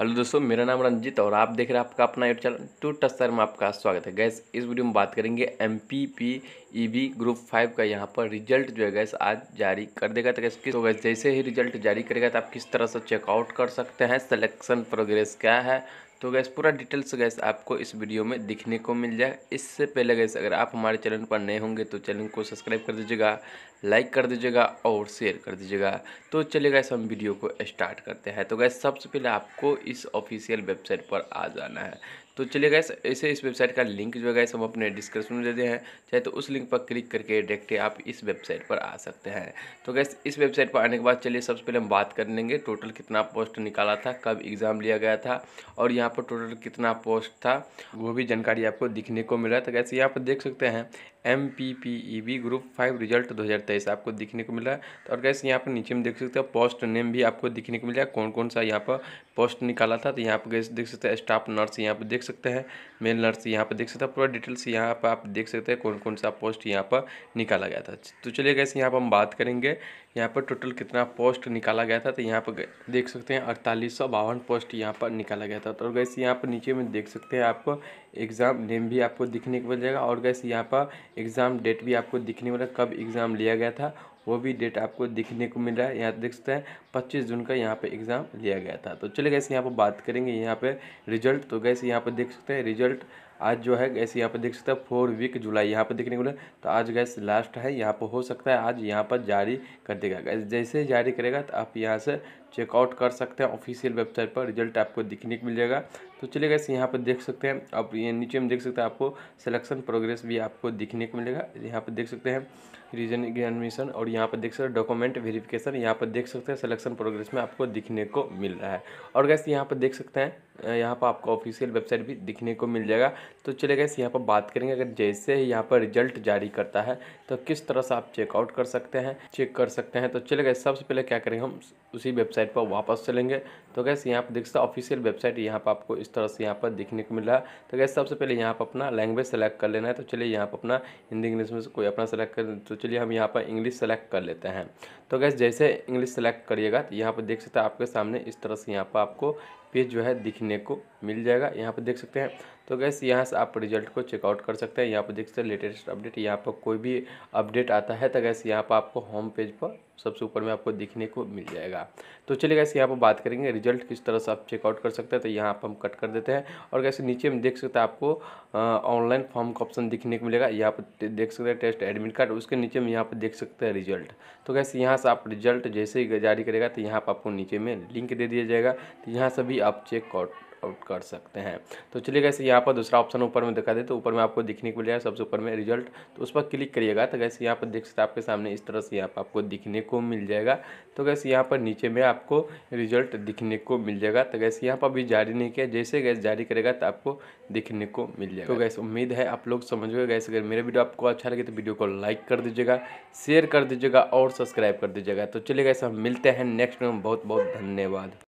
hello दोस्तों मेरा नाम रंजीत और आप देख रहे हैं आपका अपना यूट्यूब चैनल टू टस्तर में आपका स्वागत है गैस इस वीडियो में बात करेंगे M P P E B group five का यहाँ पर रिजल्ट जो है गैस आज जारी कर देगा तो गैस किस तो गैस जैसे ही रिजल्ट जारी करेगा तो आप किस तरह से चेकआउट कर सकते हैं सिलेक्शन प्रोग्रेस क्या है तो गैस पूरा डिटेल्स गैस आपको इस वीडियो में दिखने को मिल जाए इससे पहले गैस अगर आप हमारे चैनल पर नए होंगे तो चैनल को सब्सक्राइब कर दीजिएगा लाइक कर दीजिएगा और शेयर कर दीजिएगा तो चलिए गैस हम वीडियो को स्टार्ट करते हैं तो गैस सबसे पहले आपको इस ऑफिशियल वेबसाइट पर आ जाना है तो चलिए गैस ऐसे इस वेबसाइट का लिंक जो है गैस हम अपने डिस्क्रिप्शन में दे देते हैं चाहे तो उस लिंक पर क्लिक करके डायरेक्ट आप इस वेबसाइट पर आ सकते हैं तो गैस इस वेबसाइट पर आने के बाद चलिए सबसे पहले हम बात कर लेंगे टोटल कितना पोस्ट निकाला था कब एग्ज़ाम लिया गया था और यहाँ पर टोटल कितना पोस्ट था वो भी जानकारी आपको दिखने को मिला तो गैस यहाँ पर देख सकते हैं M P P E B group five result दो हज़ार तेईस आपको दिखने को मिला तो और गैस यहाँ पर नीचे में देख सकते हैं पोस्ट नेम भी आपको दिखने को मिला कौन कौन सा यहाँ पर पोस्ट निकाला था तो यहाँ पर गैस देख सकते हैं स्टाफ नर्स यहाँ पर देख सकते हैं मेल नर्स यहाँ पर देख सकते हैं पूरा डिटेल्स यहाँ पर आप देख सकते हैं कौन कौन सा पोस्ट यहाँ पर निकाला गया था तो चलिए गैस यहाँ पर हम बात करेंगे यहाँ पर टोटल कितना पोस्ट निकाला गया था तो यहाँ पर देख सकते हैं अड़तालीस पोस्ट यहाँ पर निकाला गया था तो गैस यहाँ पर नीचे में देख सकते हैं आपको एग्ज़ाम नेम भी आपको दिखने को मिल जाएगा और गैस यहाँ पर एग्ज़ाम डेट भी आपको दिखने वाला कब एग्ज़ाम लिया गया था वो भी डेट आपको दिखने को मिल रहा है यहाँ देख सकते हैं पच्चीस जून का यहाँ पे एग्ज़ाम लिया गया था तो चलिए गए यहाँ पर बात करेंगे यहाँ पे रिजल्ट तो गैस यहाँ पर देख सकते हैं रिजल्ट आज जो है गैस यहाँ पर देख सकते हैं फोर वीक जुलाई यहाँ पर देखने को मिला तो आज गैस लास्ट है यहाँ पर हो सकता है आज यहाँ पर जारी कर देगा गैस जैसे जारी करेगा तो आप यहाँ से चेकआउट कर सकते हैं ऑफिशियल वेबसाइट पर रिजल्ट आपको दिखने को मिल जाएगा तो चलिए गए यहाँ पर देख सकते हैं आप ये नीचे में देख सकते हैं आपको सिलेक्शन प्रोग्रेस भी आपको दिखने को मिलेगा यहाँ पर देख सकते हैं रीजन एडमिशन और यहाँ पर देख सकते हैं डॉक्यूमेंट वेरिफिकेशन यहाँ पर देख सकते हैं सिलेक्शन प्रोग्रेस में आपको दिखने को मिल रहा है और गैस यहाँ पर देख सकते हैं यहाँ पर आपको ऑफिशियल वेबसाइट भी दिखने को मिल जाएगा तो चले गए यहाँ पर बात करेंगे अगर जैसे ही यहाँ पर रिजल्ट जारी करता है तो किस तरह से आप चेकआउट कर सकते हैं चेक कर सकते हैं तो चले गए सबसे पहले क्या करेंगे हम उसी वेबसाइट वेबसाइट पर वापस चलेंगे तो गैस यहाँ पर देख सकते ऑफिशियल वेबसाइट यहाँ पर आपको इस तरह से यहाँ पर देखने को मिला तो गैस सबसे पहले यहाँ पर अपना लैंग्वेज सेलेक्ट कर लेना है तो चलिए यहाँ पर अपना हिंदी इंग्लिश में से कोई अपना सेलेक्ट कर तो चलिए हम यहाँ पर इंग्लिश सेलेक्ट कर लेते हैं तो गैस जैसे इंग्लिश सेलेक्ट करिएगा तो यहाँ पर देख सकते हैं आपके सामने इस तरह से यहाँ पर आपको पेज जो है दिखने को मिल जाएगा यहाँ पर देख सकते हैं तो गैस यहाँ से आप रिजल्ट को चेकआउट कर सकते हैं यहाँ पर देख सकते हैं लेटेस्ट अपडेट यहाँ पर कोई भी अपडेट आता है तो गैस यहाँ पर आपको होम पेज पर सबसे ऊपर में आपको दिखने को मिल जाएगा तो चलिए गैस यहाँ पर बात करेंगे रिजल्ट किस तरह से आप चेकआउट कर सकते हैं तो यहाँ पर हम कट कर देते हैं और कैसे नीचे में देख सकते हैं आपको ऑनलाइन फॉर्म का ऑप्शन दिखने को मिलेगा यहाँ पर देख सकते हैं टेस्ट एडमिट कार्ड उसके नीचे में यहाँ पर देख सकते हैं रिजल्ट तो कैसे यहाँ से आप रिजल्ट जैसे ही जारी करेगा तो यहाँ पर आपको नीचे में लिंक दे दिया जाएगा तो यहाँ से भी भी आप चेक आउट आउट कर सकते हैं तो चलिए गैसे यहाँ पर दूसरा ऑप्शन ऊपर में दिखा दे तो ऊपर में आपको दिखने को मिल जाएगा सबसे ऊपर में रिजल्ट तो उस पर क्लिक करिएगा तो कैसे यहाँ पर देख सकते आपके सामने इस तरह से यहाँ पर आपको दिखने को मिल जाएगा तो कैसे यहाँ पर नीचे में आपको रिजल्ट दिखने को मिल जाएगा तो कैसे यहाँ पर भी जारी नहीं किया जैसे गैस जारी करेगा तो आपको दिखने को मिल जाएगा तो गैस उम्मीद है आप लोग समझ गए गैस अगर मेरा वीडियो आपको अच्छा लगे तो वीडियो को लाइक कर दीजिएगा शेयर कर दीजिएगा और सब्सक्राइब कर दीजिएगा तो चलिए गैस हम मिलते हैं नेक्स्ट में बहुत बहुत धन्यवाद